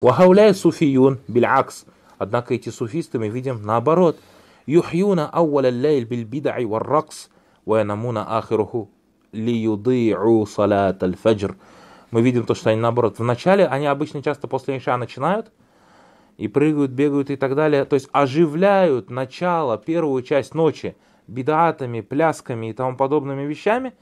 Вахауляй суфиюн билякс. Однако эти суфисты мы видим наоборот. Юхьюна ауаля лейль биль бидаи варракс, ваянамуна ахируху лиюды'у салат аль-фаджр. Мы видим то, что они наоборот. В начале они обычно часто после инша начинают, и прыгают, бегают и так далее. То есть оживляют начало, первую часть ночи бедатами, плясками и тому подобными вещами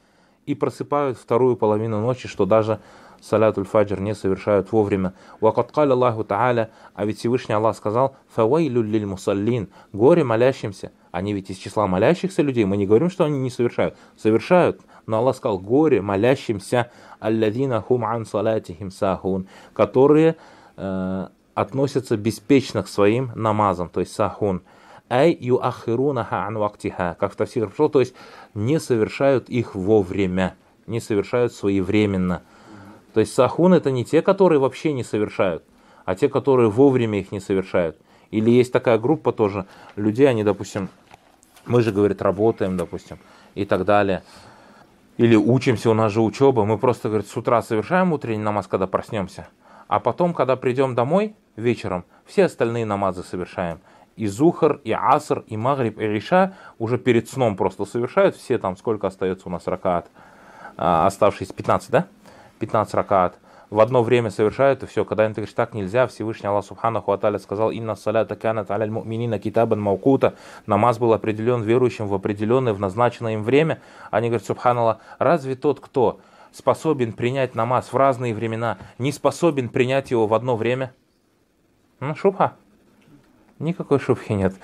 и просыпают вторую половину ночи, что даже салятуль фаджр не совершают вовремя. Вакат каля Аллаху Тааля, а ведь Всевышний Аллах сказал, фавайлю лиль мусаллин, горе молящимся. Они ведь из числа молящихся людей, мы не говорим, что они не совершают. Совершают, но Аллах сказал, горе молящимся, алладина хум ан салатихим сахун, которые э, относятся беспечно к своим намазам, то есть сахун. Ай юахирунаха ан вактиха, как в тафсире пришло, то есть не совершают их вовремя, не совершают своевременно. То есть сахун это не те, которые вообще не совершают, а те, которые вовремя их не совершают. Или есть такая группа тоже людей, они, допустим, мы же, говорит, работаем, допустим, и так далее. Или учимся, у нас же учеба, мы просто, говорит, с утра совершаем утренний намаз, когда проснемся, а потом, когда придем домой, вечером, все остальные намазы совершаем. И Зухар, и Аср, и Магриб, и Риша уже перед сном просто совершают, все там, сколько остается у нас ракат, а, оставшиеся 15, да? 15 ракат. В одно время совершают и все. Когда им ты говоришь, так нельзя, Всевышний Аллах Субханаху Аталя сказал, «Инна салята канат аляль муминина китабан маукута». Намаз был определен верующим в определенное, в назначенное им время. Они говорят, Субханаллах, разве тот, кто способен принять намаз в разные времена, не способен принять его в одно время? Ну, шубха. Никакой шубхи нет.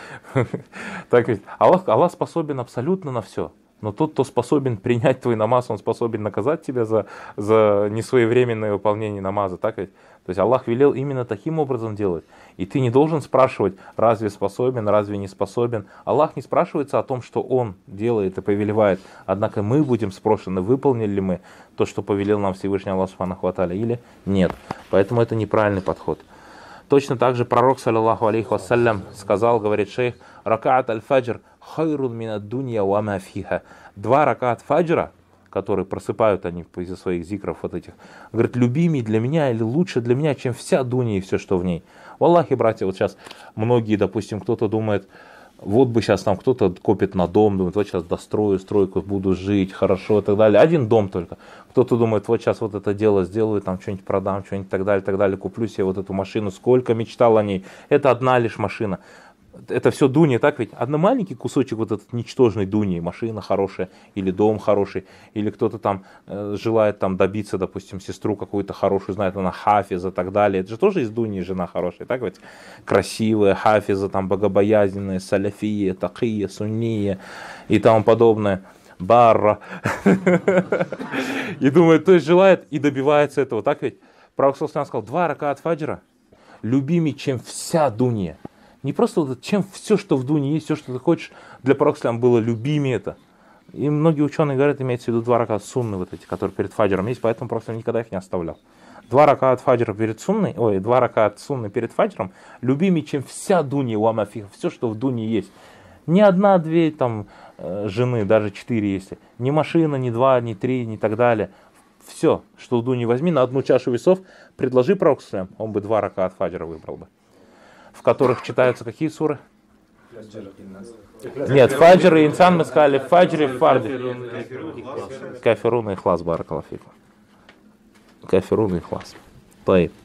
Так ведь Аллах, Аллах способен абсолютно на все. Но тот, кто способен принять твой намаз, он способен наказать тебя за, за несвоевременное выполнение намаза, так ведь? То есть Аллах велел именно таким образом делать. И ты не должен спрашивать, разве способен, разве не способен. Аллах не спрашивается о том, что Он делает и повелевает. Однако мы будем спрошены, выполнили ли мы то, что повелел нам Всевышний Аллах Субханаху или нет. Поэтому это неправильный подход. Точно так же пророк, саллиллаху алейхи вассалям, сказал, говорит шейх, ракаат аль-фаджр – хайрун мина дунья вама фиха. Два рака от фаджра, которые просыпают они из-за своих зикров вот этих, говорит, любимый для меня или лучше для меня, чем вся дунья и все, что в ней. Валлахи, братья, вот сейчас многие, допустим, кто-то думает, вот бы сейчас там кто-то копит на дом, думает, вот сейчас дострою стройку, буду жить хорошо и так далее. Один дом только. Кто-то думает, вот сейчас вот это дело сделаю, там что-нибудь продам, что-нибудь так далее, так далее, куплю себе вот эту машину, сколько мечтал о ней. Это одна лишь машина это все Дуни, так ведь? Одно маленький кусочек вот этот ничтожной Дуни, машина хорошая, или дом хороший, или кто-то там э, желает там добиться, допустим, сестру какую-то хорошую, знает она Хафиза и так далее. Это же тоже из Дуни жена хорошая, так ведь? Красивая, Хафиза, там богобоязненная, саляфия, такия, сунния и тому подобное. Барра. И думает, то есть желает и добивается этого, так ведь? Пророк сказал два рака от Фаджира любимее, чем вся Дуния. Не просто вот чем все, что в Дуне есть, все, что ты хочешь, для Прокслям было любимее это. И многие ученые говорят, имеется в виду два рака сунны вот эти, которые перед фаджером есть, поэтому Прокслям никогда их не оставлял. Два рака от фаджера перед сунной, ой, два рака от сунны перед фаджером, любимее, чем вся Дуни Уамафиха, все, что в Дуне есть. Ни одна, две там э, жены, даже четыре если. Ни машина, ни два, ни три, ни так далее все, что в Дуне возьми, на одну чашу весов предложи Прокслям, он бы два рака от Фаджера выбрал бы в которых читаются какие суры? Нет, Фаджр и Инсан мы сказали Фаджр и Фарды. Кафирун и Хлас Баракалафикум. Кафирун и Хлас. Таиб.